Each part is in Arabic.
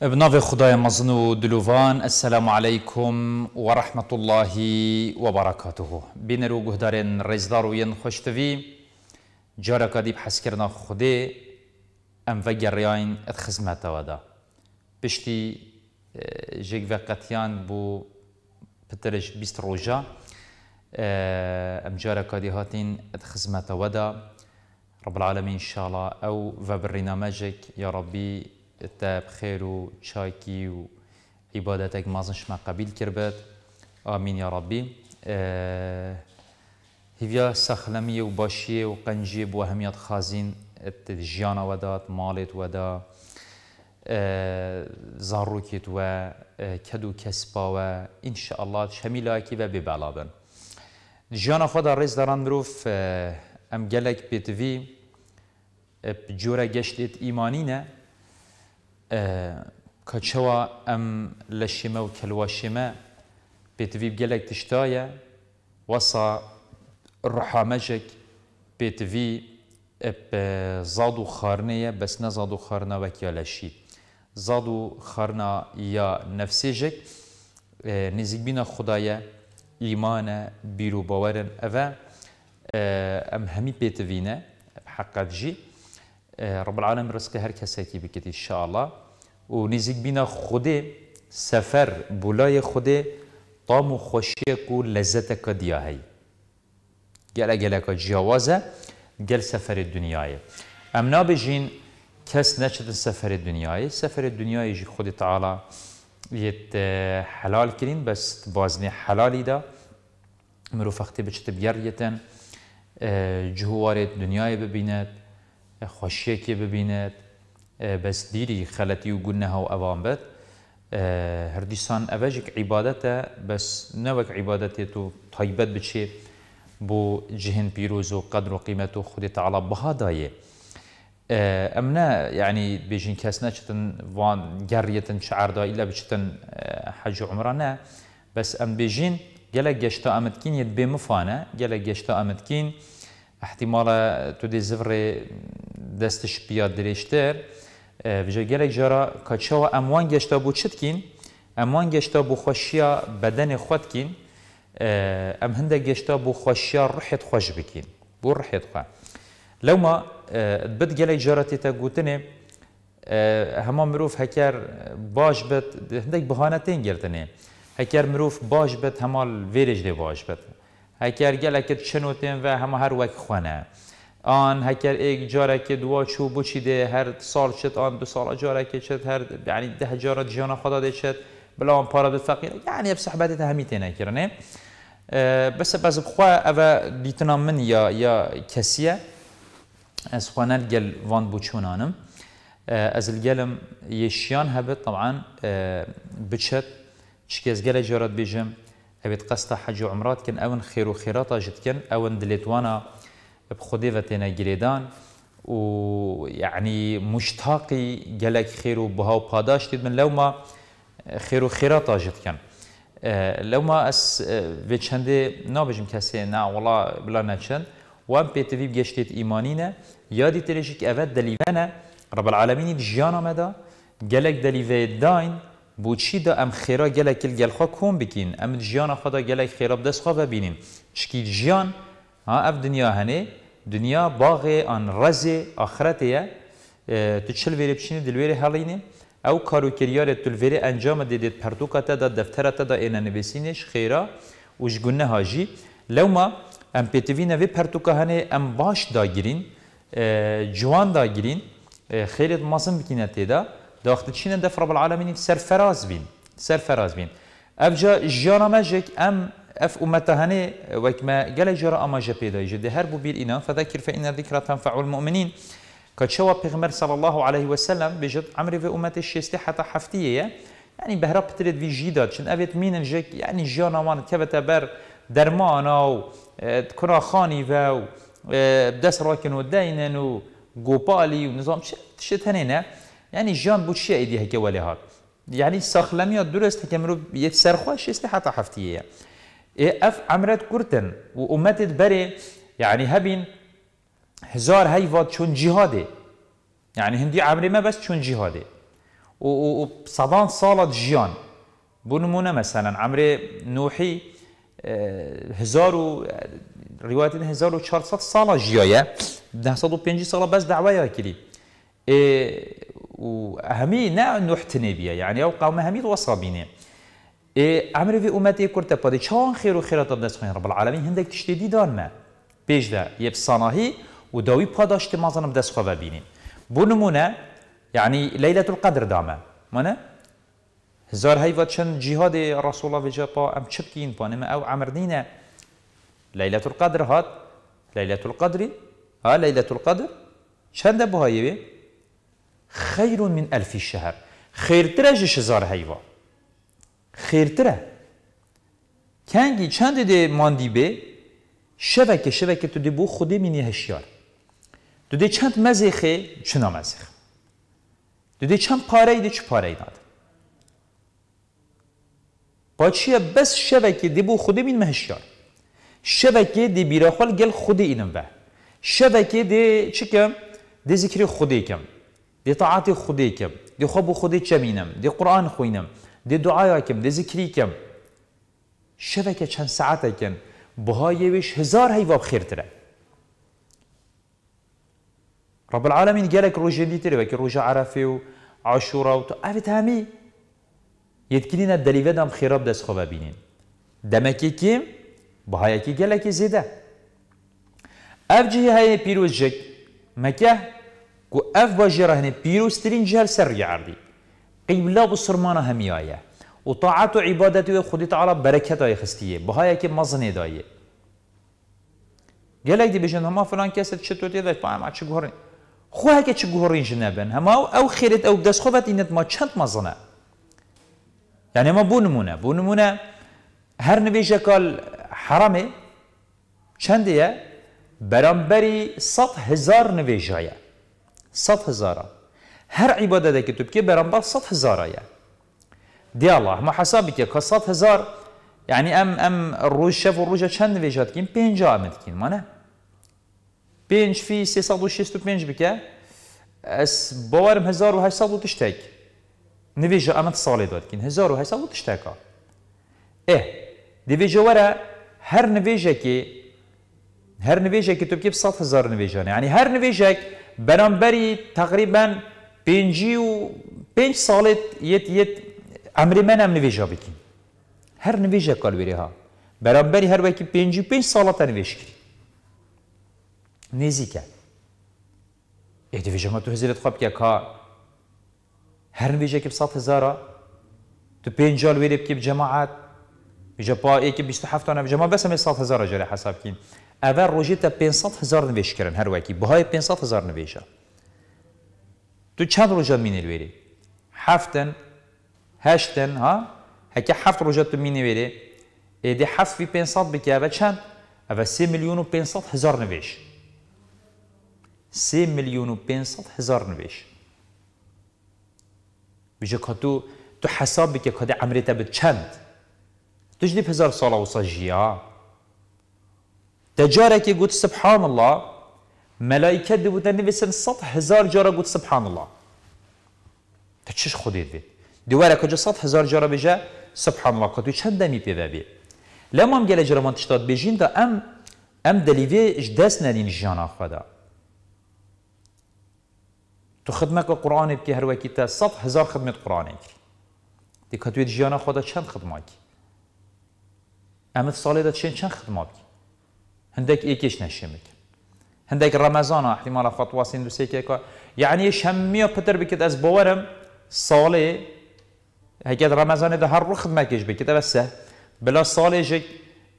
بناوی خدای مزن و دلوان السلام عليكم ورحمة الله وبركاته برکاته بینر و گهدارن رزدار و ین خوشتوی جارا کدیب حس کرنا خودی ام و گریان ات خزمت ودا پشتی اه، جگ وقتیان بو پترش بیست روجا اه، ام جارا دي هاتين ات خزمت ودا رب العالمين إن شاء الله أو وبرنامجك يا ربي تاب خير و چاکی و عبادتك مازنش ما قبیل کرد آمین یا ربی اه، هیویا سخلمي و باشي و قنجیه بو اهمیت خازين تجيانا ودات مالت ودا زاروكيت و كدو كسبا اه، و ان شاء الله شمیلاکی و ببالابن جيانا خدا رز داران مروف اه، ام گلک بیتوی جوره گشتیت ایمانی کەچەوە ام لشيما شیمە و کەلوەشیمە پێتوی گەلێک تشتایە وەسا ڕحامەژێک پێتوی زادو خارنية بس نزادو خارنا و خارنەوەکیە لەشی زاد و خارنا یا نەفسێژێک نزیکبینە خدایە ئیمانە بیر و باوەرن ئەڤە ئەم هەمی إيه، رب العالم رزق هر کسی شاء الله و نزیک بینا خود سفر بولای خود طعم خوشی کو لذت که دیا هی گل گل کا جوازه گل سفر دنیای امنا بجین کس نشد سفر دنیای سفر دنیای جی خود تعالی یت إيه، حلال کرین بس بازنی حلالی دا مرو فختی بچت بیاریتن إيه، جهوار دنیای ببیند ببیند بس دیری خەلەتی و ها و ئەوان بێت هەردیسان ئەڤژێک بس بەس نەوەک عیباەتێت تو تایبەت بچه بو جهن پیروز و قدر و قیمت و تعالی بها دایه امنا یعنی بێژین کەس چطن وان گەڕیەتن شعردا ئیلا بچتن عمره نه بس ام بێژین gelek گشتا امدکین yet بمفانه gelek گشتا امدکین ehtimala تو دی زفر دەستش پیا درێژتر ژە گەلێک جارە کەچەوە ئەموان گەشتا بۆ چتکین ئەمان گەشتا بۆ خۆشیە بەدەنێ خوتکین ئەم هەندە گەشتا بۆ خۆشیە ڕحێت خۆش بکەین بۆ ڕحێت خوا لەوما بت گەلێک جارەتێتە گوتنێ هەما مرۆڤ هەکار باش بێت هەندێک بهانە تێنگرتنێ هەکار مرۆڤ باش بێت هەماڵ وێرج دێ باش بێت هەکار گەلەکت چنوتێن و هەمە هەروەک خوانە. آن هکر یک جاره که دو چو بچیده هر سال شد آن دو سال جاره که شد هر یعنی ده جاره جان خدا ده بلا آن پاره به فقیر یعنی اب صحبت همیته نکرنه اه، بس بس بخوا اوه دیتنا من یا یا کسیه از خوا نرگل وان بوچونانم اه، از الگلم یشیان هبت طبعا اه، بچت از گل جارت بیجم هبت قصد حج و عمرات کن اون خیر و خیرات آجت کن اون دلیتوانا بخودي وتنا گريدان و يعني مشتاقي جلك خيرو بهاو وباداش من لو ما خير وخيرات تاجد كان اه، لو ما اس بچنده اه، نابجم کسی نا والله بلا نچن و بيت پی تیوی بگشتید ایمانینه یادی ترشک اوت دلیونه رب العالمين جیان آمده گلک دلیوه داین بو چی دا ام خیرا گلک گل خوا کن بکین ام جیان خدا گلک خیرا بدست خواه ببینین چکی جیان Ha ev dünya hani dünya bağı an razi ahirete ya e, tu çil verip şimdi dilveri halini ev karu kiryare tulveri encama dedet perdukata da defterata da ene nevesineş xeyra uj gunne haji lewma em petevine ve pertuka hani em baş da girin جوان دا گرین خیرت مازن بکنه تیدا داخت چین دف رب العالمین سرفراز بین سرفراز بین افجا جانا مجک ام اف امتهني وكما قال جرى اما جبيدا يجد هرب هربوا انا فذكر فإن الذكرى تنفع المؤمنين قد شوى بيغمر صلى الله عليه وسلم بجد عمري في أمتي الشيستي حتى حفتية يعني بهرب تريد في جيدات شن أبيت مين الجيك يعني جانا وان كبت بر درمانا و آه، كرا خاني و آه، بدس راكن و ودينا و قوبالي و نظام شت هنينا يعني جان بو شيء دي هكا ولهاد يعني ساخلمي درست هكا مرو يتسرخوا الشيستي حتى حفتية إيه، اف عمرت كرتن و امتت بري يعني هبين هزار هاي فات شون جهاده يعني هندي عمري ما بس شون جهاده و, صدان صالة جيان بنمونا مثلا عمري نوحي آه، هزار و رواية هزار و چارصد صالة جياية ده صد و پنجي صالة بس دعوه يا كلي إيه، و همي نا نوحتني بيا يعني او قوم همي وصابينه إيه عمري في أمتي كرت بادي شان خير وخير تبدس خير رب العالمين هندك تشتدي دار ما بيجدا يب صناهي وداوي باداش تمازن بدس خوا بينين بنمونه يعني ليلة القدر دامه مانا هزار هاي چند جهاد رسول الله وجه با ام چبكين بانما او عمر دينا ليلة القدر هاد ليلة القدر ها ليلة القدر چند بهايوي خير من ألف شهر خير ترجش هزار هيفا خیرتره کنگی چند ده ماندی به شبکه شبکه تو ده بو خودی مینی هشیار دو ده چند مزیخه چنا مزیخ دو ده چند پاره ایده چه پاره ایده چیه بس شبکه دی بو خودی مینی مهشیار شبکه دی بیراخوال گل خودی اینم به شبکه ده چکم ده ذکر خودی کم ده طاعت خودی کم ده خواب خودی چمینم دی قرآن خوینم دێ دوعاەکەم دێ زیکریکەم شەوێکە چەند سعاتەکەن بەهایەویش هزار هەیوا بخێرترە رب العالمین گەلێک ڕۆژێنی ترەوەکی ڕۆژە عرافێ و عاشوڕا و تۆ ئاوێت هامی یەتکردینە دەلیڤدام خێرە دەستخۆ ببینین دەمەکێکی بەهایەکی گەلێکی زێدە ئەفجی هەیە پیرۆژێک مەکە و ئەف بەژێڕهێنێ پیرۆستترین جار سر یاردی قبله بسرمانه همیایه و طاعت و عبادت و خودی تعالی برکت های خستیه بهایی که مزنه دایه گلک دی بجن هما فلان کس چطور دی دک پایم چه گوهرین خو هک چه گوهرین جنبن هما او خیرت او دست خوبت اینت ما چند مزنه یعنی ما بو نمونه بو نمونه هر نویجه کال حرامه چندیه برانبری صد هزار نویجه صد هزاره هر عبادت که توبکی برام با صد هزار یه دیالا ما حساب کی که صد هزار یعنی ام ام روز شف و روز چند ویجات کیم پنج جامد کیم مانه پنج فی سه صد و شش تو پنج بکه از باورم هزار و هشت صد و دوشته کی آمد صالح داد کیم هزار و هشت صد و دوشته اه دیویج واره هر نویج کی هر نویج کی توبکی صد هزار نویجانه یعنی هر نویج بنابراین تقریباً پنجی و پنج سالت یت یت امری من هم نویجا بکن هر نویجا کال بری ها برابری هر وکی پنجی و پنج سالت نویش کری نیزی که دویجا ما تو هزیلت خواب که که هر نویجا که بسات هزارا تو پنج جال ویرب که بجماعت بجا پا ای که بیست و هفت بس همه سات هزارا جاره حساب کن اول روژه تا پنج سات هزار نویش کرن هر وکی بهای پنج سات هزار نویشه تو چند روزه مینی هفتن، هشتن، ها؟ هکه هفت روزه تو مینی بیری؟ ایده هفت وی پنصاد بکی اوه چند؟ اوه سی میلیون و پنصاد هزار نویش سی میلیون و پنصاد هزار نویش بیجه که تو تو حساب بکی که ده عمریتا به چند؟ تو جدیب هزار ساله و سا جیه تجاره که گوت سبحان الله ملايكة دي بودن نفسن صد هزار جارة قد سبحان الله تا چش دي دي دیواره کجا صد هزار جارة بجا سبحان الله کتوی چند دمی پیدا بي لما هم گله جرمان تشتاد بجین دا ام ام دليفي دست ندین جانا خدا تو خدمت قرآن بکی هر وکی تا صد هزار خدمت قرآن کری دی کتوی جانا خدا چند خدمة کی امت ساله دا چند خدمة خدمت کی هندک ایکش هندك رمضان احتمال خطوه سند سيكا يعني شميه بتر بكت از بورم صالي هكذا رمضان ده هر رخ ما كيش بكت بس بلا صالي جك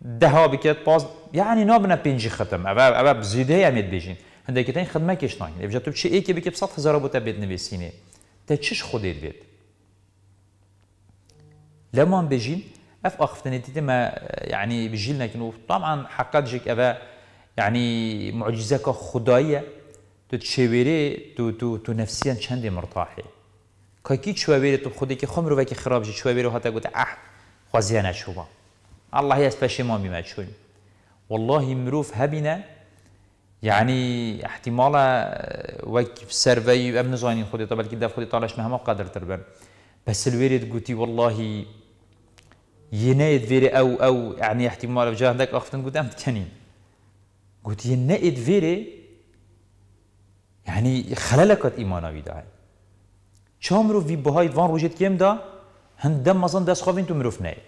ده بكت باز يعني نابنا بينجي ختم ابا ابا هي ميد بيجين هندك تاني خدمه كيش ناين اذا جاتو شيء كي بكت بسط هزار بوتا بيت نبيسيني تتشش خديت بيت لما بيجين اف اخفتني ما يعني بجيلنا كنو طبعا حقات جيك ابا يعني معجزك خدايا تو تشويري تو تو تو نفسيا چندي مرتاحي كاكي تشويري تو خديكي كي خمر وكي خراب جي تشويري هاتا قلت اح خوازيانا شوما الله يسبشي ما بما تشون والله مروف هبنا يعني احتمالا اه، وك سيرفي ام نزاني خدي طبعا كي داف خدي طالش مهما قادر تربن بس الويرد قلتي والله ينايد فيري او او يعني احتمال جاهدك اختن قدام تكنين قوتي نئد فيري يعني خللكت إيمانا ويدا شام رو في بهاي وان روجت كيم دا هند دم مصن دس خوفين تو مروف نئد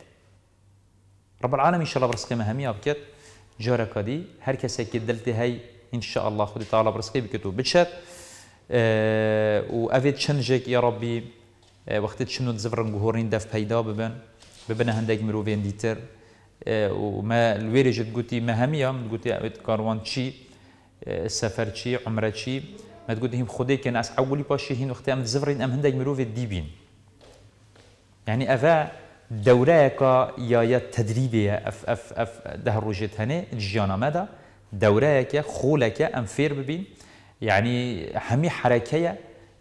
رب العالمين إن شاء الله برسقي مهمية بكت جارك دي هر كسك دلتي هاي إن شاء الله خدي تعالى برسقي بكتو بتشت أه وأفيد شنجك يا ربي اه، وقت شنو تزفرن جهورين دف بيدا ببن ببن هندك مروفين ديتر وما الورج تقولي مهميهم تقولي كاروان شي آه، سفر شي عمرة شي ما تقولهم خدي كان أس أولي باشي هين وقت أم زفرين أم هندي مروف ديبين يعني أفا دورة كا يا يا تدريبية أف أف أف ده روجت هني الجيانا مدى دورة كا خولة كا أم فير ببين يعني همي حركة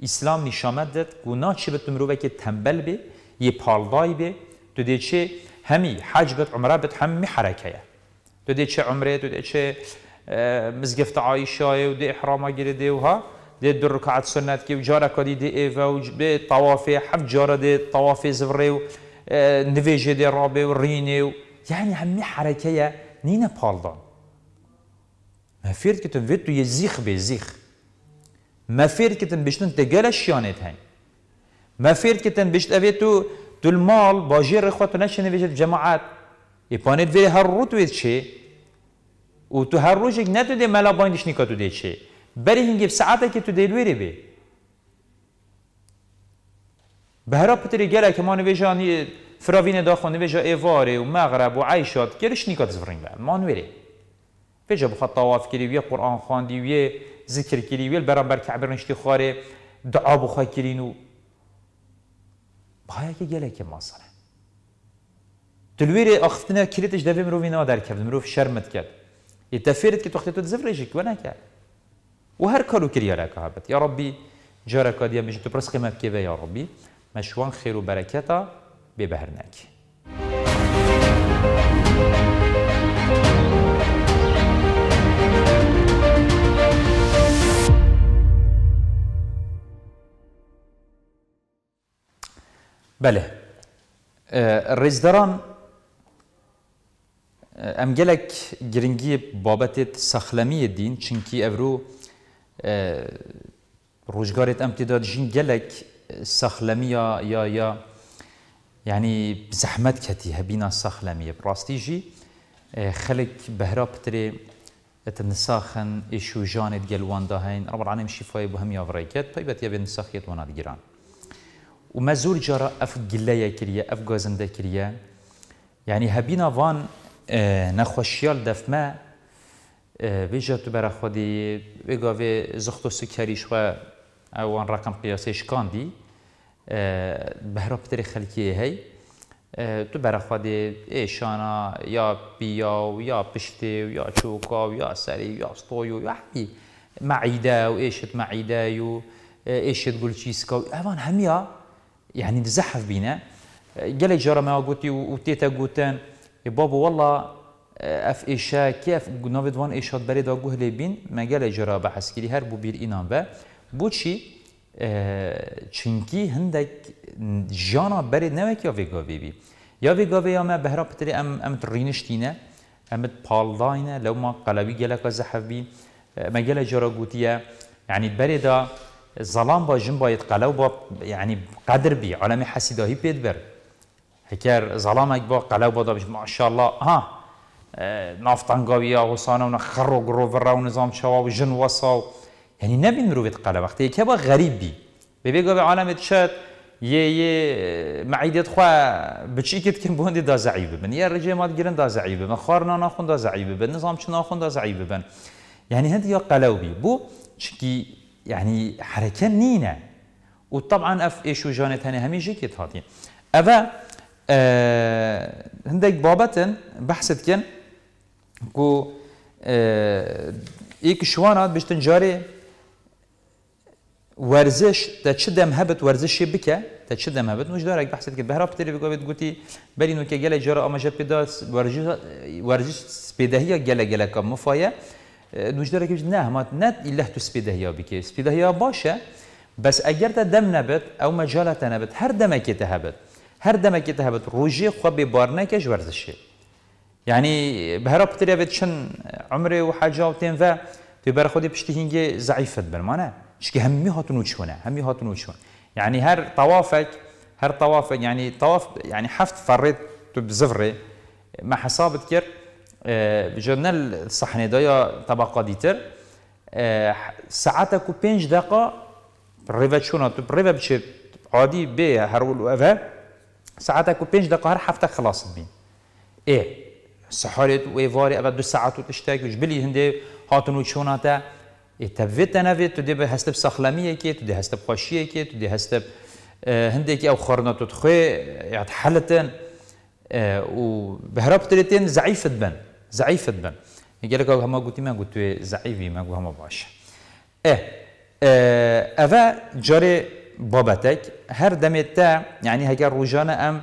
إسلام نشامدت وناتش بتمروفة كي تنبل بي يبالداي بي تدي همي حاج بێت عمرا بێت همي حرەکەیە دو دێ چێ عمره اه، و دێ چێ مزگەفتە ئایشایە و دێ حرامە گیرە دێوها دێ دو ڕکعات سنەتکی و جارەکەی دێ ئێڤە و بێ تەوافێ حەف جارە دێ تەوافێ زڕێ و اه، نوێژێ دێ ڕابێ و ڕینێ و یعنی هەمی حرەکەیە نینە پاڵدان مەفێرکتن بێت و یە زیخ بێ زیخ مەفێرکتن بشتن تەگەلە شیانێت هەین مەفێرکتن بشت ئەوێت و دل مال باجیر رخوا تو نشنه جماعت ای پانید وی هر رو توید چه و تو هر روش یک نتو ملا بایندش نیکا تو ده چه بری هنگی ساعته که تو دیلوی ری بی به هر پتری گره که ما نویجانی فراوین داخل نویجا ایواره و مغرب و عیشات گرش نیکا تزفرین بر ما نویره ویجا بخواد طواف کری ویه قرآن خواندی ویه ذکر کری ویه برانبر کعبر نشتی خاره دعا بخواه کرینو باید که باهەیەکی گەلێکی ماسەە دلوێری ئەختنە کریتش دەبێ مرۆڤی نەوە دەرکرد مرۆڤ شەرمت کرد یه تەفێرت کە توختێت زفرێژی وە ناکرد و هر هەر کەل و کریارەکە هابێت یا جارا جارەکە میشه تو پرس قیمەت کێوە یا ڕبی مشوان خیر و بەرەکەتە بێ بەهرناکی. بله أه، رزدران ام أه، گلک گرنگی بابت سخلمی دین چنکی اورو روزگارت أه، امتداد جین گلک سخلمی یا یا یعنی يعني کتی هبینا سخلمی براستی جی خلق بهرا ات نساخن إشو جانت جلوان دهين رب شفای العالمين شفاي بهم يافريكت طيبت نساخیت نساخيت ونادجيران وما زور جرا اف گله كريا اف گازنده كريا يعني هبینا فان آه، نخوشيال دف ما آه، بیجا تو برا خودی بگا زختو سكري شوى او ان رقم قياسي شكاندي آه، بهرا بتري خلكي هي تو برا خودي اي شانا يا بياو يا بشتي يا یا يا سري يا ستويو يا حبي معيدا و یا حبی معیده و اوان هميا يعني نزحف بينا قال لي جرى ما قلتي وتيتا قوتان يا بابا والله آه، اف ايشا كيف نوفيد وان ايشات بريد وقوه لي بين ما قال لي جرى بحس كلي هربو بير انام با بوشي آه، چنکی هندک جانا برید نوک یا ویگاوی بی یا ویگاوی یا ما بهرا پتری ام ام ترینش دینه ام پالداینه لو ما قلبی گلک زحف بی آه، ما گل جرا گوتیه یعنی يعني بردا ظلام باجن باید قلو با یعنی قدر بی عالم حسيداهي بيد بر هكار با قلو با دابش ما شاء الله ها نافتان قوية وصانا گرو وقرو نظام ونظام شوا وجن یعنی یعنی نبی مروفیت قلو وقت یکی با غریبی به بگو به عالم تشات یه یه معيدة خوا بچی کت کن بودن دا زعیب بن یه رجی ماد گیرن دا زعیب بن خار ناخون دا بن نظام چنا خون دا بن یعنی هند یا بی بو چکی يعني حركه نينه وطبعا اف ايش وجانت هنا هميجي كيت هاتي أفا أه هندك بابتن بحثت كن كو أه ايك شوانات بيش تنجاري ورزش تا تشدم هبت ورزشي بكا تا چه دم هبت نوش دارك بحثت كده بهرب تلي بيت قوتي بلي نو كجلا جرا اما جاب بدا ورزش ورزش بيدهيه جلا كام كم مفايا نوجدار كيفاش نه ما نت إلا تسبيده يا بك سبيده يا باشة بس اگر تا دم نبت او مجال تنبت هر دم دمك تهبت هر دم دمك تهبت روجي خو به بار نکش ورزشه یعنی به هر پتری بت چن عمره و حاجه و تنفا تو بر خودی پشتهینگ ضعیفت بن مانه شکی همی هاتونو چونه همی هاتونو چون يعني هر طوافك هر طوافك يعني طواف يعني حفت فريت تبزفري ما حسابت كر آه، جورنال صحنه صحندايا طبقة ديتر آه، ساعتك و بينج دقة ريفا تشونا ريفا بشير عادي بي هرول وافا ساعتك و بينج دقة هر حفتك خلاص بين ايه سحرت و ايفاري ابد دو ساعت و تشتاك بلي هندي هاتون تشونا إيه، تا تبفيت انا فيت تدي هستب سخلميه كي تدي هستب خوشيه كي تدي هستب آه، هندي كي او خرنا تدخي يعني و وبهرب تلتين ضعيفة بن ضعيفت بن قالك هما قلت ما قلت ضعيفي ما قلت هما باش اه افا اه، جاري بابتك هر دمتا يعني هكا روجانا ام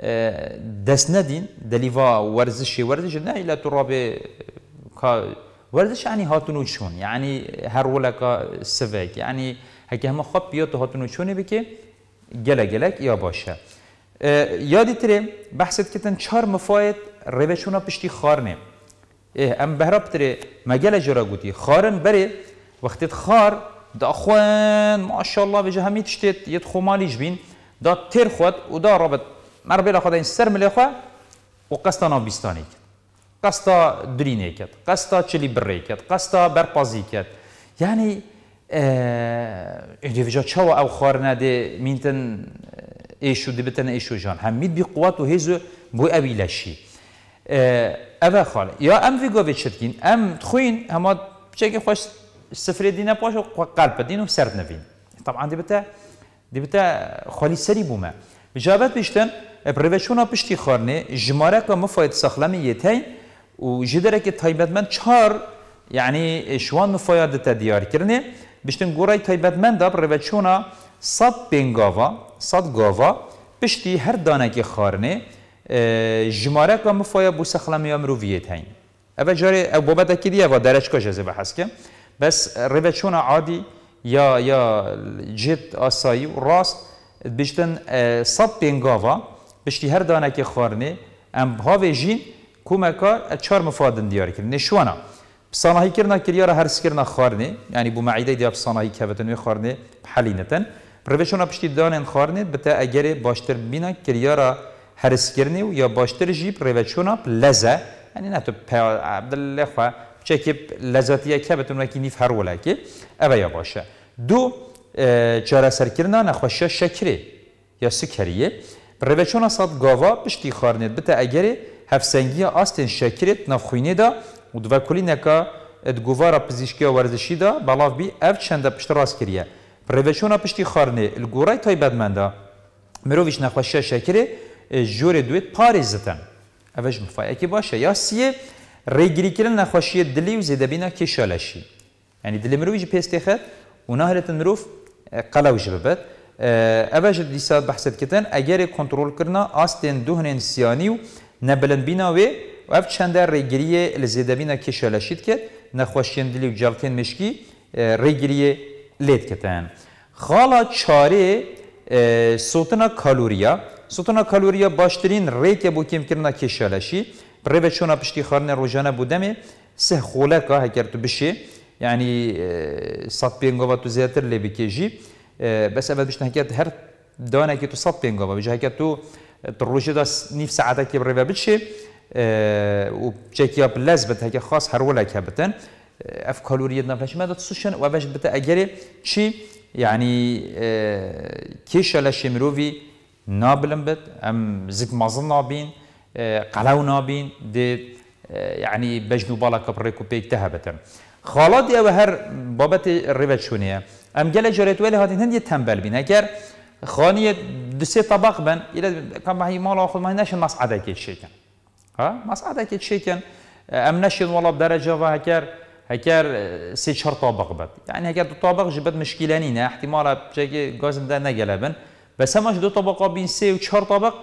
اه، دس ندين دليفا ورزشي ورزش لا الى تراب اه، ورزش يعني هاتون شون يعني هر ولك سفاك يعني هكا هما خب بيوت هاتون شون بك جلا جلاك يا باشا يادي تري بحثت كتن شار مفايت ڕێبێشونا پشتی خارنه خارنێ ام بەرا پترێ مەگەلە جرا گوتی خارن بره وەختێت خار دا خوان ما داخواێن ماشاءله بێژە هەمی شتێت یەت خۆمالیش جبین دا تێر خود و دا رابط ڕبت مربێ این سر ملی خواه و قەستە ناویستانی کد قصد درینه کد قصد چلی بره کد قصد برپازی کد یعنی ئێجێژە چاوە او خوارنە دێ مینتن ایشو و دبتن ئێش و ژان هەمید بقوات و هیزو بو اویلشی اوه خاله یا ام ویگا به ام خوین همه چه که خوش سفر دینه پاش و قلب دین و سرد نبین طبعا دی بتا خالی سری بومه جابت بیشتن برویشون ها پشتی خارنه جماره که مفاید سخلم یه تین و جدره که تایبت من چار یعنی شوان مفایده تا دیار کرنه بیشتن گورای تایبت بدمند ها صد بین صد گاوا پشتی هر دانه که خارنه جمارك ومفايا بو سخلم يا مروفيت هين اوا جاري او بابت كدي اوا درج كاج از بحسك بس ريفشون عادي يا يا جيت اساي راست بيشتن صد بينغافا بشتي هر دانه كي خارني ام هاوي جين كومكا چهار مفادن ديار كرن نشوانا صناهي كرنا كريارا هر سكرنا خارني يعني بو معيده دياب صناهي كبتن وي خارني حلينتن روشونا بشتي دانن خارني بتا اگر باشتر بينا كريارا هەرسکردنی و یا باشتر نه تو ڕێوەچۆنا یعنی عبدالله خواه چه که لذتیه که بهتون بتونونەکی نیف هر هەروەلاکی ئەوە یا دو دوو چارەسەرکردنا نەخۆشە شکری یا سکەریە ڕێبەچۆنا سەد گاوا پشتی بته اگر ئەگەری هەفسەنگیە شکریت شەکرێت دا و دوە کولینەکە گووارە پزیشکی دا وەرزشیدا بی، اف چەندە پشت ڕاست کردە ڕێبەچۆنا پشتی الگورای تای بدمنده، مرۆڤش نەخۆشە شکری. جور جۆرە دوێت پارێزتەن ئەوەش مفاەکی باشه یا سیه سیە کرن نخوشی دلی و زیده زێدەبینا کێشەلەشی ئەنی دلی مرۆژی پێستێخەت و ناهرێتن مرۆڤ اه، قەلەوژ ببێت ئەوەش اه، دیسا بحثت کتن اگر کنترول کرنا آستین دوهنێن سیانی و نبلن بینا نەبلندبینا وێ ئەف چەندە ڕێگریە لزیده بینا کشالشید کت نخوشی دلی و جارتێن مشکی اه، لید کتن خالا چاره سوتنا کالوریا ستون کالوریا باشترین ریت بو کم کرنا کشالشی برای چون پشتی خارن روزانه بودم سه خوله که هکر تو بشه یعنی صد پینگو تو زیادتر لی بکیجی بس اول بشه هکر هر دانه که تو صد پینگوا بشه هکر تو روزی داس نیف ساعته که برای بچه و چکیا بلز بده هکر خاص هر وله که بتن اف کالوریا نفش مدت سوشن و بشه بده اگری چی يعني كيش على شمروفي نابلن بت ام زك مازن نابين اه، قلاو نابين دي يعني اه، بجنو بالا كبريكو بيك تهبتن خالد يا وهر بابت الربا شونيه ام جل جريت ولا هاتين هندي تنبل بين اگر خانيه دسي طبق بن الى كما هي مال اخر ما نش مصعده كي شيكن ها مصعده كي شيكن اه، ام نش والله بدرجه وهكر هكر سي شرط طبق بد يعني هكر طابق جبت مشكله نينا احتمال بشكل غازم ده نجلبن بس هماش دو طبقه بين سي و وشهر طبق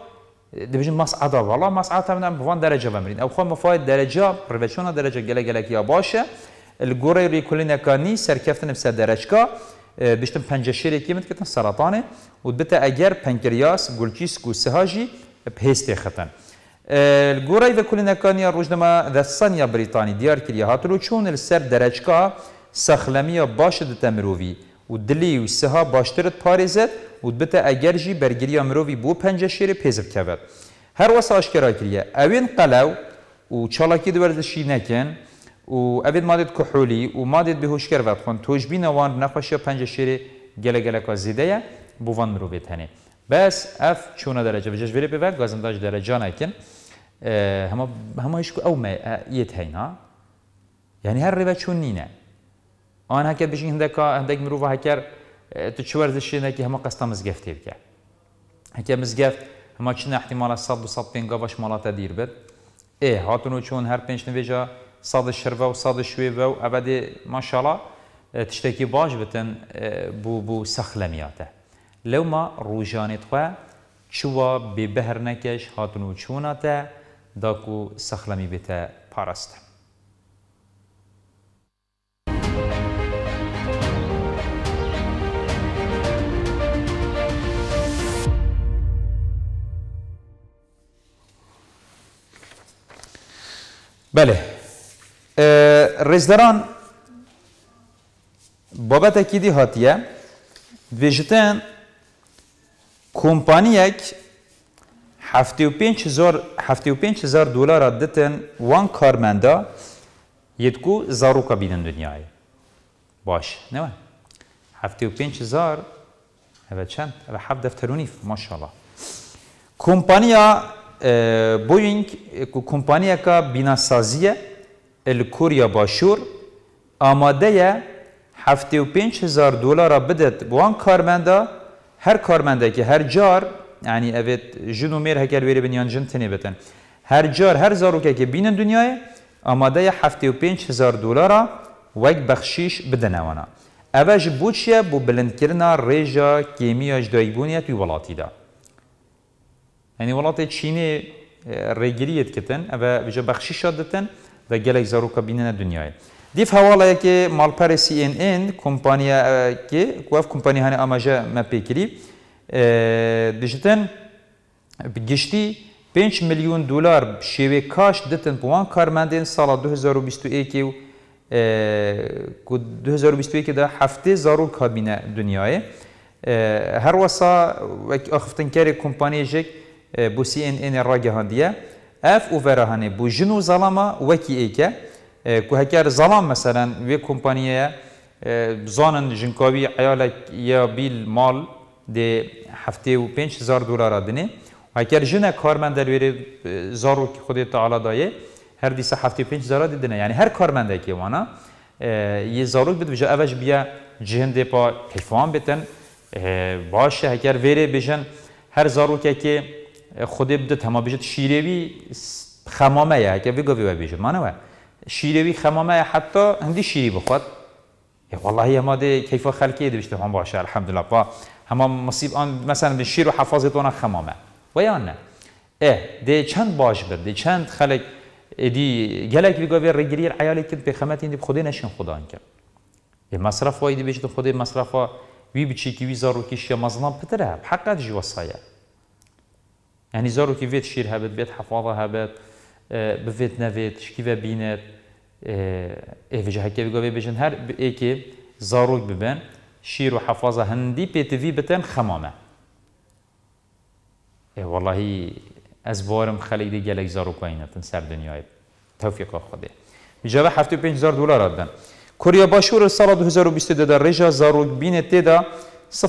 دبجن ماس عدا والله ماس عدا من بفان درجة بمرين أو خو مفايد درجة رفشونا درجة جلا جلاك يا باشا الجوري ريكولينا كاني كفتن بسر درجة بشتم پنجشیری که كتن سرطانه و بتا اگر پنکریاس گلچیس کو سهاجی بهسته ختن گورای و کل نکانی روزنما دستانی بريطاني ديار كريا هاتلو چون السر درجکا سخلمی باش دتمروی و دلی و سها باشترت پارزد و بتا اگر جی برگیری امروی بو پنج شیر پیزب کود هر واسه آشکرا کریه اوین قلو و چالاکی دورد شی نکن و اوین مادت کحولی و مادت بهوشکر ود خون توجبی نوان نخوشی پنج شیر گله گله که زیده یه بوان رو بیتنه بس اف چونه درجه بجش بری ببر گازم داش درجه نکن همه همه ایش او ما یه تینا یعنی هر روی چون نینه آن هک بچین دکا هندک مرو و هکر اه، تو چوار دشی نکی همه قصد مزگفت بکه هک مزگفت همه چند احتمال صد و صد پنجا باش مالات دیر بد ای هاتونو چون هر پنج نویجا صد شرفا و صد شویفه و ابدی ماشاءالله اه، تشتكي باج بتن اه، بو بو سخلمياته لو ما روزانه تو چوا به ببهر نكش هاتنو چوناته داكو سخلمي بته پارسته بله، رضدارران بابت کیدی هااتیه ویژن کمپانی یک 75000 75000 دلار را وان 1 کارمدا یک کو زار رو کابین دنیا باش ه و500 هزار او چند ه دفتون مشاالله کمپانی بوینگ کو کمپانیا کا بیناسازی ال کوریا باشور آماده هفته و پنج هزار دلار بدت وان کارمندا هر کارمنده که هر جار یعنی اوت جنو میر هکر ویری بنیان جن تنی بتن هر جار هر زاروکه که بینن دنیای آماده هفته و پنج هزار دلار وک بخشیش بدنه وانا اوش بوچیه بو بلند کرنا ریجا کیمیاش دایبونیه توی ولاتی ده یعنی وڵاتی چینێ ڕێگریت اه، کردن ئەە بژە بەخشیشە دەتەن بە گەلێک زەڕووکە بینە دنیاە. دیف هەواڵەیەکێ ماڵپەرە CNN کۆمپانیاکێ اه، گوف کۆمپانی هەنە ئاماژە مەپێکری اه، دژتن گشتی 5 میلیون دلار شێوێ کاش دتن بوان کارمەندێن ساڵە 2021 و 2021 دا هر وسا کابینە اخفتن هەروەسا ئەخفتنکاری کۆمپانیژێک E, bu CNN ragihandiye ev u verahane bu jinu zalama veki eke e, ku heker zalam mesela ve kumpaniye zanen jinkavi ayalek ya bil mal de hafte u 5000 dolar adını heker jine karmen delveri e, zaru ki khudi taala daye her dise hafte 5000 dedine yani her karmendeki wana ye zaruk bid vija evej biya cihin depa peyfan biten başı heker veri bijen her zarukeki خود بده تما بیشت شیروی خمامه یا که بگو بیو بیشت مانو شیروی خمامه یا حتی هندی شیری بخواد والله یا ماده کیف خلکی دی بیشت هم باشه الحمدلله با همه مصیب آن مثلا به شیر و حفاظتون خمامه و یا نه اه ده چند باش بر ده چند خلق دی گلک بگو رگری عیالی کد به خمت این خودی نشین خدا یه مصرف وایدی بیشت خودی مصرف وی بچی کی وی زارو کیش یا مظلم پتره حقت جواسایه ینی زۆرکی بێت شیر هەبێت بێت حەفاڵە هەبێت اه، بفێت نەوێت شکیە بینێت اه، ئێژە هەکێ گۆێ بێژن هەر ئێکێ زارۆک ببن شیر و حەفازە هەندی پێتوی بتەن خەمامە اه، وەڵی ئەس بۆرم خەلەی دی گەلێک زارۆکینەتن سەر دنیای تەوفیق خودێ جەوە 5 دلار دەن کوریە باشوور ساڵ 2020 دەدا ڕێژە زارۆک بینێت تێدا 0.7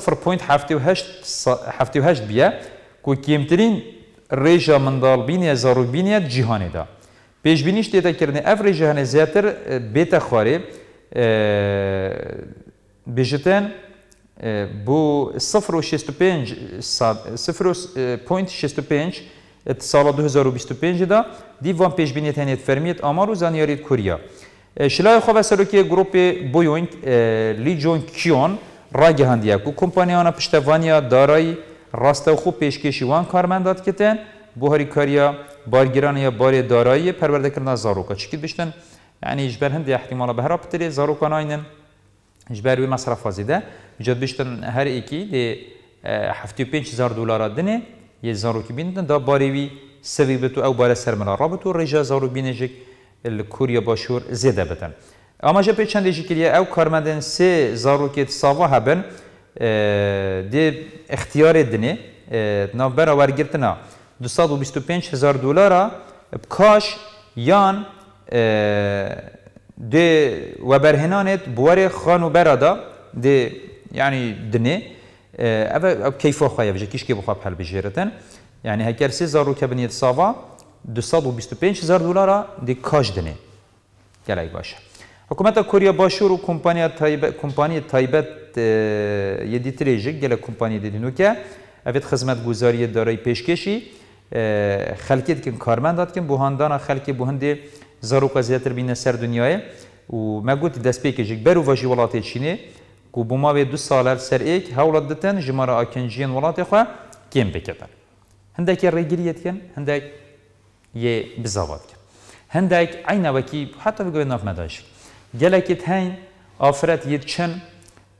بیە کو کمترین ریجا مندالبینیا زاروبینیا جهانی دا پیش بینیش دیتا کردن اف ریجا زیاتر بیتا خواری بجتن بو صفر و شست و پنج صفر و پوینت شست و پنج سال 2025 دا دیوان پیش بینی تنید فرمیت آمار و زنیاریت کوریا شلای خواب سروکی گروپ بویونگ لی جون کیون را گهندیا که کمپانیانا پشتوانیا دارای راسته و خوب پیشکشیوان کارمند داد کتن بوهاری کاریا بارگیران یا بار دارایی پرورده کردن زاروکا چکید بشتن یعنی اجبر هند احتمالا به هر پتری زاروکان آینن اجبر وی مصرف وازیده ایجاد بشتن هر ایکی دی هفتی و پینچ زار دولار دنه یه زاروکی بیندن دا باری وی سوی بتو او بار سرمنا رابطو رجا زارو بینجک الکوریا باشور زیده بتن اما جا پیچند ایجی کلیه او کارمندن سه زاروکیت ساوا هبن دی اختیار دنه اه، نوبر ورگرتنا 225 هزار دولارا بکاش یان اه، دی وبرهنانت بوار خانو برادا دی يعني دنه او كيف خو يفجي كيش كي بخو بحال بجيرتن يعني هكر سي زارو كبنيه صافا 225 هزار دولارا دي كاش دنه گلك باشه حکومت کوریا باشور و کمپانی تایبت یه دیتریجک گله کمپانی دیدین که اوید خدمت گزاری دارای پیشکشی خلکی دکن کارمند داد کن بوهاندانا خلکی بوهندی زاروکا زیاتر بینه سر دنیای و ما گوت دست پیکجیک برو واجی ولاتی چینی کو بوما به دو سال سر ایک هولت دتن جمارا اکنجین ولاتی خو کم بکتن هندک رگیریت کن هندک یه بزاوات کن هندک عین وکی حتی بگوی ناف مداش گلکت هین آفرت یه چن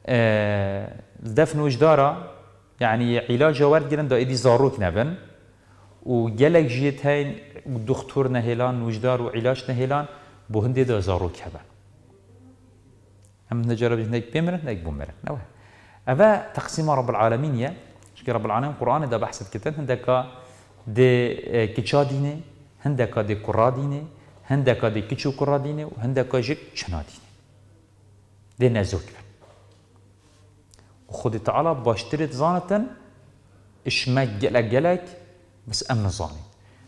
آه، دفن وجدارا يعني علاج وارد جدا دا ایدی زاروك نبن وجلك جيت جیت هین نهيلان وجدار وعلاج نهيلان نهیلان بو هنده دا زاروک هبن هم نجرب هناك بمر هناك بمر نوه أبا تقسيم رب العالمين يا شكرا رب العالمين قران ده بحسب كتن هندكا دي كيشا اه، ديني هندكا دي قرا ديني هندكا دي كيشو قرا ديني وهندكا جيك شنا ديني دي نزوك بها وخدت على باشترت تريد زانة اش ما جلك جلك بس امن زاني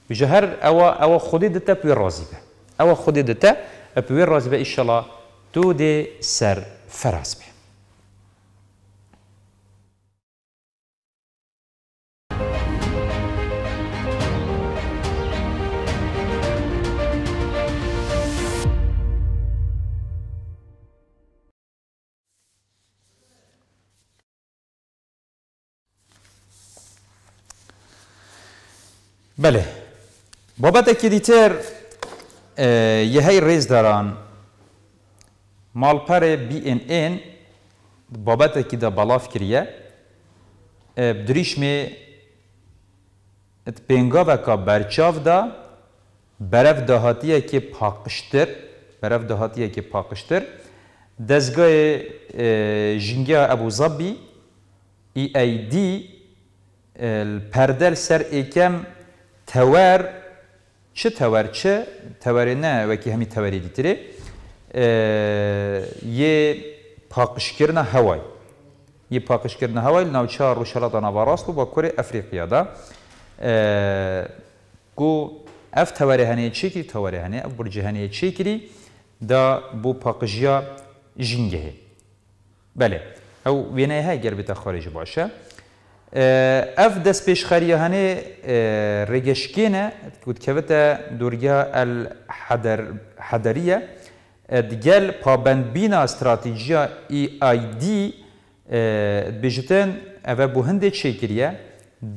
بجهر او او خدي دتا بوير رازبه او خدي دتا بوير رازبه ان شاء الله تودي سر فراس به بله بابت دیتر یه های ریز داران مالپر بی ان این بابت که دا بلاف کریه دریش می ات پنگا و کا برچاو دا برف دهاتیه که پاکشتر برف دهاتیه که پاکشتر دزگای جنگی ابو زبی ای ای دی پردل سر ایکم tever çi tever çi teveri ne veki hemi teveri ditiri ye pakışkirna havay ye pakışkirna havay navça ruşala da navaraslu bakuri Afrika'da ku ev teveri hani çekiri teveri hani ev burcu hani çekiri da bu pakışya jingehi. Bele. Ev vinayha ger bir takharici başa. اف دست پیشخریه هنه رگشکینه کود کوتا دوریا الحدر حدریه دگل پابند بینا استراتیجیا ای آی دی بجتن او بو هنده چیکریه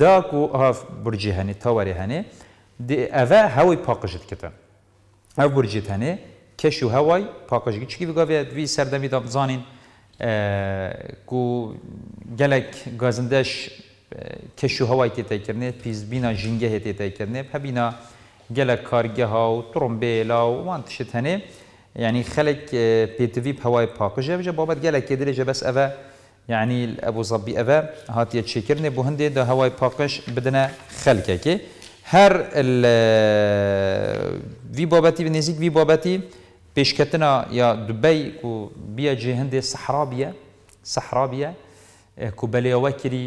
دا کو هاف برجی هنه تاوری هنه دی او هوای پاقشت کتن او برجی هنه کشو هوای پاقشت چی بگاوید وی سردمی دام زانین اه، کو گەلێک گازندەش کەش و هەوای تێتەکردێت پیسبینا ژینگە هێ تێتەکردێ هەبینا گەلە کارگەها و تڕمبێلا و وان تشت هەنێ یعنی خلق خەلک اه، پێتوی هەوای پاقژێ بابت بابەت که درێژە بس اوه یعنی ابو ئەبوو زەبی ئەە هاتیە چێکردێ بۆ هەندێ دا هەوای پاقش بدنە خەلکێکی هەر اه، وی بابتی به نزیک وی بابتی پیشکەتنا یا دوبەی و بیەجێ هەندێ سەحرابە سەحرابە اه، کو بەلێەوە کری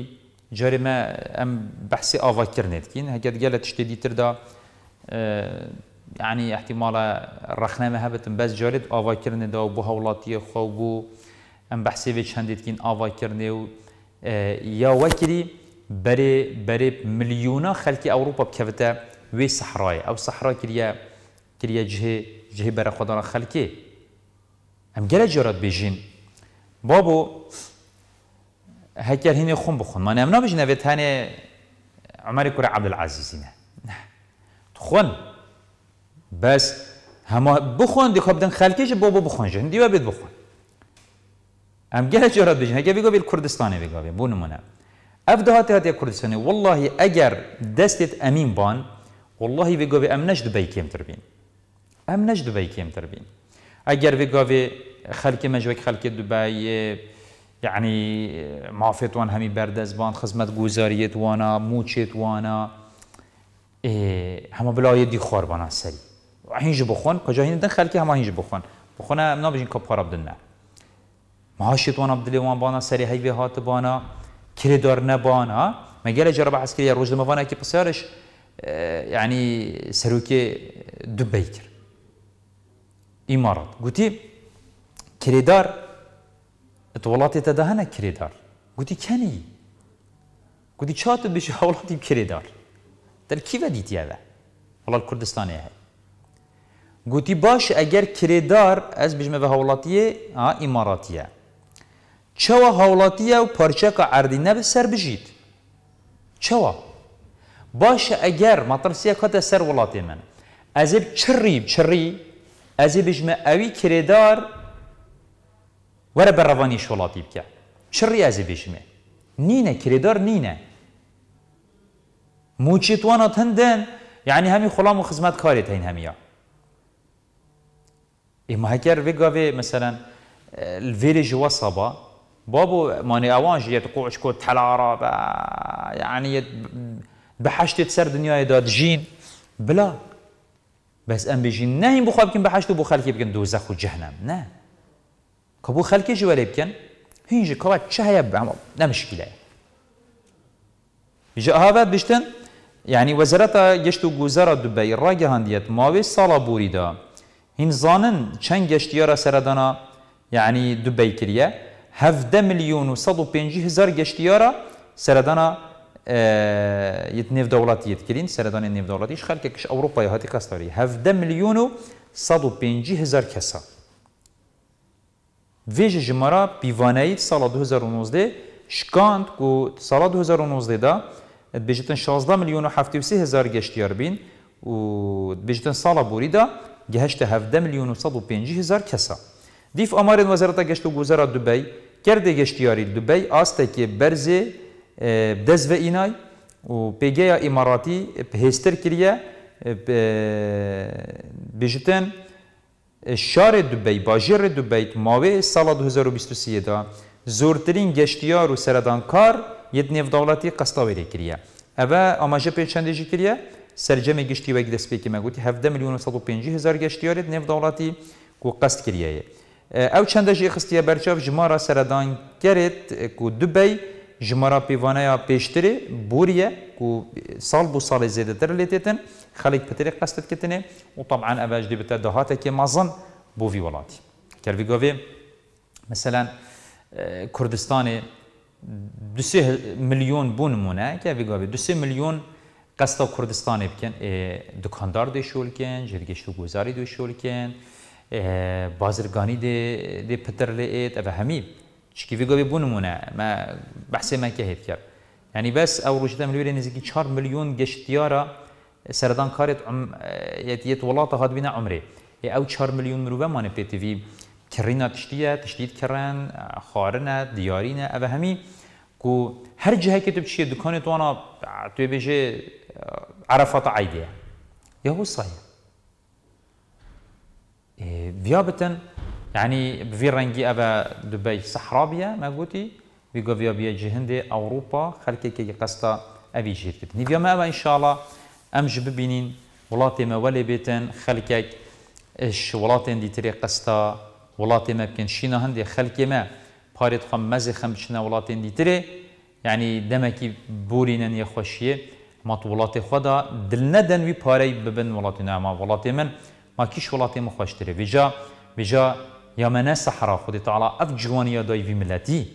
جارێمە ئەم بەحسی ئاواکردێتکەین هەگەت گە لە تشتێ دیتردا اه، ینی احتیمالە ڕخنەمە هەبتم بەس جارێت ئاواکردێدا و بۆ اه، هەوڵاتیە ام بحسي ئەم بەحسێوێ چەندێتکەین ئاواکردێ و يا واكري بري بري مليونا خەلکی اوروبا بكفتا وي صحراي او سەحرا كريا كريا جهێ جهی جهي خدا را خلقي هم گره جارات بیجین بابو هکر هینه خون بخون ما امنا بجنه به تن عمری کور عبدالعزیزی نه خون بس هما بخون دیخوا بدن جه بابو بخون جه دیو بید بخون هم گره جارات بیجین هکر بگو بیل کردستانه بیگو بی بونمونه اف دهاتی هاتی کردستانه والله اگر دستت امین بان والله بگو بيقول أم نجد کم تربین ام دبي كيم تربين اگر ئەم نەش دوبی کێمتر بین ئەگەر بگاوێ خەلکی مەژوێک خەلکی دوبایە یعنی مافێتوان هەمی بەردەستبان خزمەت گوزاریت وانە موچێت وانە هەمە بلایەتی خۆربانە هنج بخون كجا هين دن خەلکی هەما هینج بخۆن بخۆنە ئەم نابژین کە پارە بدنە ماشیت وانە بدلێ وان بانا سري بانە سەری هەیبێ هاتبانە کرێدار نەبانە مەگەلە جەرە بە عسکریە ڕۆژدەمەوانێکی پسیارش یعنی سەرۆکێ دوبەی کرد ایمارات. گوتی کرێدار وڵاتێتە تدهنه کریدار گوتی کنی گوتی چاتە بشی هەوڵاتی کی دەرکیوە دیتیاوە وڵات کوردستانی هست گوتی باش اگر کریدار از بژمە به هەوڵاتیە ئیماراتیە چەوە هەوڵاتیە و پارچەکە ئەردی نەبێت سر بژیت چەوە باش اگر مەترسیە سر سەر من ئەزب چری چری. از بجم اوی کردار وره بر روانی شولاتی بکه چرا از بجم نینه کردار نینه موچی توانا تندن یعنی همی خلام و خزمت کاری تین همیا اما هکر وگاوه مثلا الویلج و صبا بابو ماني اوانج يت قوش كو تلارا با يعني بحشت سر دنيا داد جين بلا بس ام بژین نین بو بکەن بە هەشت و بۆ خەلکی بگەن و جهنم نه کە بۆ خەلکیش وەرێ بکەن هینجی کەوات چ بعمل نەمشکیلە ژە ئاهاات بشتن یعنی وەزارەتە گەشت و گوزارە دوبەی ڕاگە هەندیت ماوەی ساڵا بوریدا هین زانن چن گەشتیارە سردانا یعنی دوبەی کریە هفده میلیون و 150 هزار گەشتیارە سردانا آه، يتنيف دولاتي يتكلين سردان نيف إيش خلك إيش أوروبا هاتي كاستاري هفدا مليونو صدو بينجي هزار كسا فيج جمارا بيفانايت سالة 2019 شكانت كو سالة 2019 دا بيجتن 16 مليون و وسي هزار گشتيار بين و بيجتن سالة بوري دا گهشت 17 مليون و بينجي هزار كسا ديف أمارين وزارة گشت و گوزارا دبی کرده گشتیاری دبی آسته که دەست بە ئینای و پێگەیە ئیماراتی پێستر کریە بژتن شارێ دوبەی باژێڕێ دوبیت ماوەی ساڵە 2023دا زۆرترین گەشتیار و سەردانکار یەت نێوداوڵەتی قەستاوێری کریە ئەوە ئاماژە پێ چندێژی کریە سرجەمی گشتی وەک دەستپێکی مەگوتی 7 میلیون 150 هزار گەشتیارێت نێوداوڵەتی و قەست کریەیە ئەو چندەژی خستیە بەرچاو ژمارە سەردانکەرێت و دوبەی jmara pîvaneya pêştirê bûriye ku sal bû salê zêdetir lê têtin xelek pitirê qest diketine û taban ev ji dibite dahatekê mezin بو في ولاتي كيرفي غوفي مثلا كردستاني دوسي مليون بون مونه كيرفي غوفي دوسي مليون قصد كردستاني بكن دكاندار دي شولكن جرگشتو گوزاري دي شولكن بازرگاني دي دي پتر لئيت اف همي شکیفی گوی بونمونه ما بحث ما که هیت کرد یعنی بس او روش دم لوری نزدیکی 4 میلیون گشتیارا سردان کارت عم یت ولاته هات بینه عمره او 4 میلیون مروه مانه پی تیوی کرینا تشتیه تشتید کرن خارنه دیارینه او همی کو هر جهه که تو بچیه دکان تو انا تو بجه اه، عرفات عیدیه یا هو صحیح بیا اه، بتن يعني بفيرنجي أبا دبي صحرابية ما قلتي بيجوا فيا بيا جهندي أوروبا خلك كي قصتا أبي جير كت نيفيا ما أبا إن شاء الله أم ببينين بينين ولاتي ما ولي بيتن خلكك إش ولاتي دي تري قصتا ولاتي ما بكن شينا هندي خلك ما باريت خم مزي خم شنا ولاتي دي تري يعني دمكي بورينا يا خوشيه مات ولاتي خدا دلنا دنوي باري ببن ولاتي نعمة ولاتي من ما كيش ولاتي مخوش تري بجا بجا يا من سحرا خودی تعالى اف جوانی يا دایوی ملاتي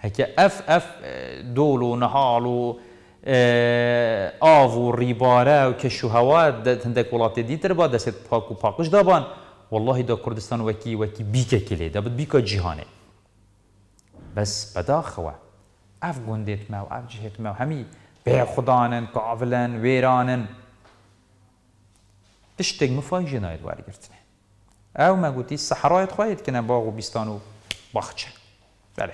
هيك اف اف آه، دولو نهالو آه، آفو و آو و ریباره و کشوهوات هندک ولات دیتر دست پاک و دابان والله دا كردستان وكي وكي بيكا كلي دا بيكا جيهاني بس بدا خوا اف گندیت ما و اف جهت ما و همی بے خدانن کاولن ویرانن تشتگ مفاجی ناید وارگرتنه او مگوتی گوتی صحرایت خواهید کنه باغ و بیستان و باخچه بله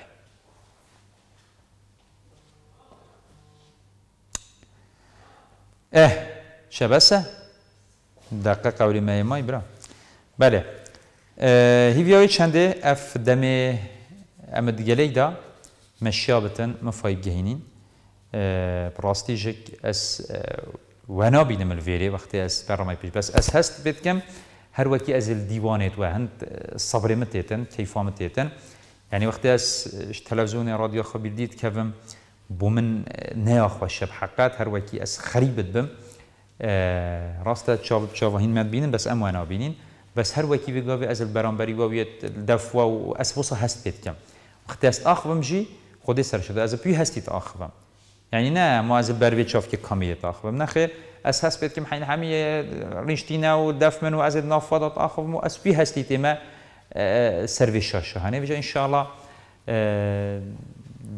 اه شبسه دقیق قولی مهمای برا بله هیوی های چنده اف دم امدگلی دا مشیابتن مفایب گهینین براستی جک از ونا بینم الویری وقتی از برامای پیش بس از هست بیت کم هر وقتی از دیوانێت وە هند صبر اه، متیتن کیف متیتن یعنی وقتی از تلویزیون یا رادیو خبر دید که بم بمن نه اه، نەیاخۆش شەب حقت هر وقتی از خەریبت بم ڕاستە چاو چاوەهینمە بینن بس ئەم وانە بس هر وقتی وەکی بگوێ ئەزل بەرامبەری وەوێت دەفوا و ئەس بۆسە هەست پێ بکەم وەختی ئەس ئاخ بمژی خودی سەرشدا ئەز از پی ئاخ بم یعنی نه ما از بروی چافکی تا خوب نه خیر از هست بید که محین همی رینشتینه و دفمن و از تا خوب مو از بی هستی تیمه اه، سروی شاشه هنه ویجا انشاءالله اه،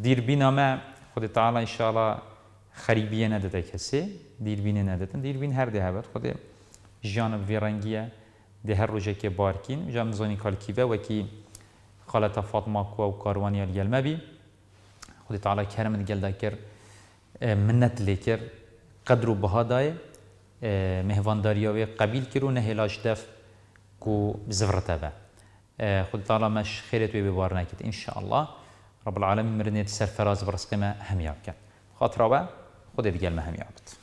دیر بینامه خود تعالی انشاءالله خریبیه نداده کسی دیر بینه ندادن دیر بین هر ده بود خود جانب ویرنگیه ده هر روزه که بارکین جا مزانی کال کیوه و کی خالتا فاطمه کو و کاروانی الیلمه بی خود تعالی کرم گلده کرد منت لیکر قدر و بها دای اه، مهوانداریا و قبیل کرو نه هلاش دف کو زفرته به اه، خود تعالی مش خیرت و ببار نکید ان شاء الله رب العالمین مرنیت سرفراز برسقمه همیاب کن خاطر خود دیگه همیاب کن